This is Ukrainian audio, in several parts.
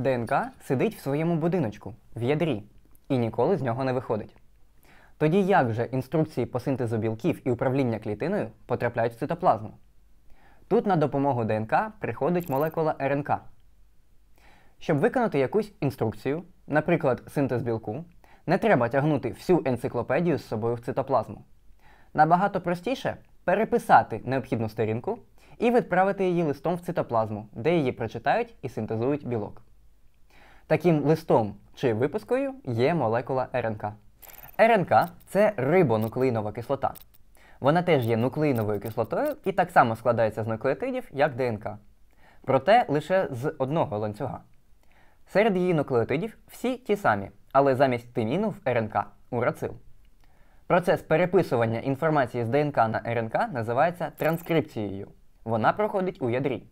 ДНК сидить в своєму будиночку, в ядрі, і ніколи з нього не виходить. Тоді як же інструкції по синтезу білків і управління клітиною потрапляють в цитоплазму? Тут на допомогу ДНК приходить молекула РНК. Щоб виконати якусь інструкцію, наприклад, синтез білку, не треба тягнути всю енциклопедію з собою в цитоплазму. Набагато простіше переписати необхідну сторінку і відправити її листом в цитоплазму, де її прочитають і синтезують білок. Таким листом чи випускою є молекула РНК. РНК це рибонуклеїнова кислота. Вона теж є нуклеїновою кислотою і так само складається з нуклеотидів, як ДНК. Проте лише з одного ланцюга. Серед її нуклеотидів всі ті самі, але замість тиміну в РНК урацил. Процес переписування інформації з ДНК на РНК називається транскрипцією. Вона проходить у ядрі.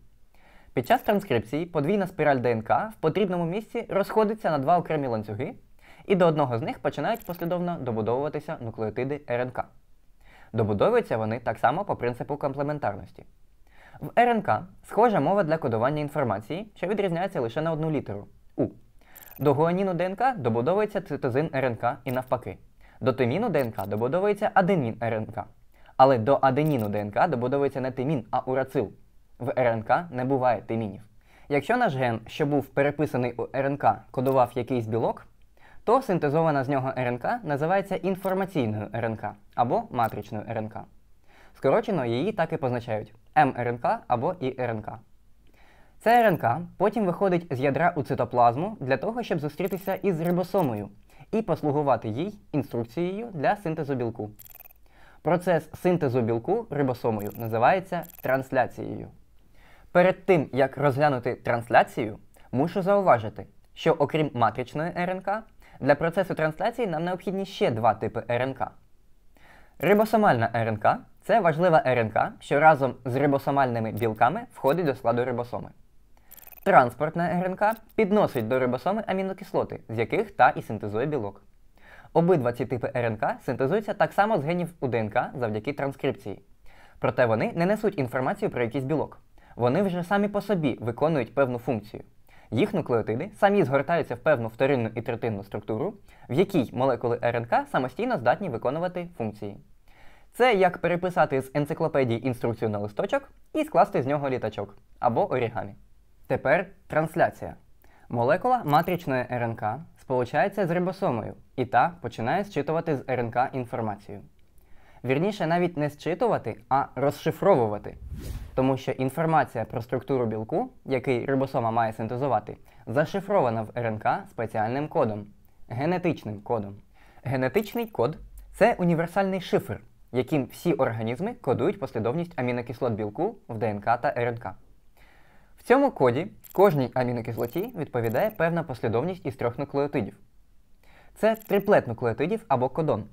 Під час транскрипції подвійна спіраль ДНК в потрібному місці розходиться на два окремі ланцюги, і до одного з них починають послідовно добудовуватися нуклеотиди РНК. Добудовуються вони так само по принципу комплементарності. В РНК схожа мова для кодування інформації, що відрізняється лише на одну літеру У. До гуаніну ДНК добудовується цитозин РНК і навпаки. До тиміну ДНК добудовується аденін РНК. Але до аденіну ДНК добудовується не тимін, а урацил. В РНК не буває тимінів. Якщо наш ген, що був переписаний у РНК, кодував якийсь білок, то синтезована з нього РНК називається інформаційною РНК або матричною РНК. Скорочено, її так і позначають МРНК або ІРНК. Ця РНК потім виходить з ядра у цитоплазму для того, щоб зустрітися із рибосомою і послугувати їй інструкцією для синтезу білку. Процес синтезу білку рибосомою називається трансляцією. Перед тим, як розглянути трансляцію, мушу зауважити, що окрім матричної РНК, для процесу трансляції нам необхідні ще два типи РНК. Рибосомальна РНК це важлива РНК, що разом з рибосомальними білками входить до складу рибосоми. Транспортна РНК підносить до рибосоми амінокислоти, з яких та і синтезує білок. Обидва ці типи РНК синтезуються так само з генів у ДНК завдяки транскрипції. Проте вони не несуть інформацію про якийсь білок вони вже самі по собі виконують певну функцію. Їх нуклеотиди самі згортаються в певну вторинну і третинну структуру, в якій молекули РНК самостійно здатні виконувати функції. Це як переписати з енциклопедії інструкцію на листочок і скласти з нього літачок або орігамі. Тепер трансляція. Молекула матричної РНК сполучається з рибосомою, і та починає зчитувати з РНК інформацію. Вірніше, навіть не зчитувати, а розшифровувати тому що інформація про структуру білку, який рибосома має синтезувати, зашифрована в РНК спеціальним кодом генетичним кодом. Генетичний код це універсальний шифр, яким всі організми кодують послідовність амінокислот білку в ДНК та РНК. В цьому коді кожній амінокислоті відповідає певна послідовність із трьох нуклеотидів. Це триплет нуклеотидів або кодон.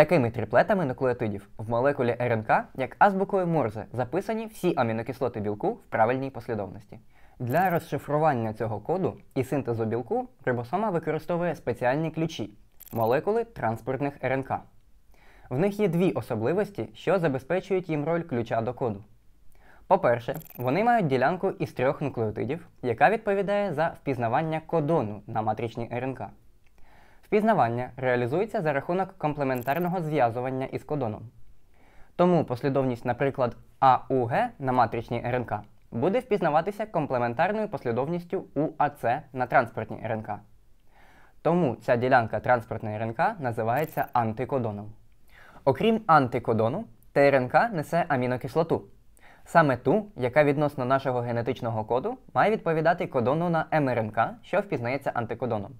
Такими триплетами нуклеотидів в молекулі РНК, як азбукою Морзе, записані всі амінокислоти білку в правильній послідовності. Для розшифрування цього коду і синтезу білку рибосома використовує спеціальні ключі молекули транспортних РНК. В них є дві особливості, що забезпечують їм роль ключа до коду. По-перше, вони мають ділянку із трьох нуклеотидів, яка відповідає за впізнавання кодону на матричній РНК. Впізнавання реалізується за рахунок комплементарного зв'язування із кодоном. Тому послідовність, наприклад, АУГ на матричній РНК буде впізнаватися комплементарною послідовністю УАЦ на транспортній РНК. Тому ця ділянка транспортної РНК називається антикодоном. Окрім антикодону, ТРНК несе амінокислоту. Саме ту, яка відносно нашого генетичного коду, має відповідати кодону на МРНК, що впізнається антикодоном.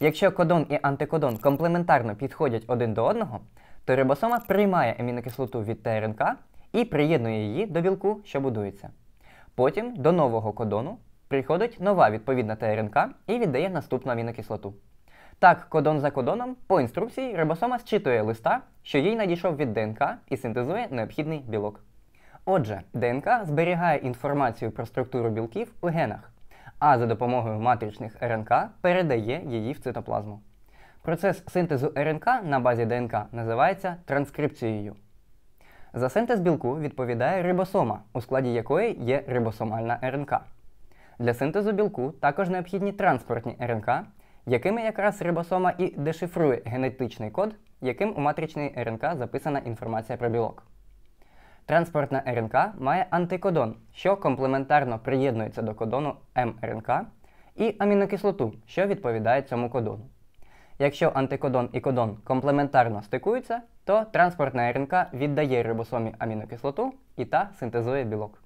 Якщо кодон і антикодон комплементарно підходять один до одного, то рибосома приймає амінокислоту від ТРНК і приєднує її до білку, що будується. Потім до нового кодону приходить нова відповідна ТРНК і віддає наступну амінокислоту. Так, кодон за кодоном по інструкції рибосома зчитує листа, що їй надійшов від ДНК і синтезує необхідний білок. Отже, ДНК зберігає інформацію про структуру білків у генах а за допомогою матричних РНК передає її в цитоплазму. Процес синтезу РНК на базі ДНК називається транскрипцією. За синтез білку відповідає рибосома, у складі якої є рибосомальна РНК. Для синтезу білку також необхідні транспортні РНК, якими якраз рибосома і дешифрує генетичний код, яким у матричній РНК записана інформація про білок. Транспортна РНК має антикодон, що комплементарно приєднується до кодону МРНК, і амінокислоту, що відповідає цьому кодону. Якщо антикодон і кодон комплементарно стикуються, то транспортна РНК віддає рибосомі амінокислоту і та синтезує білок.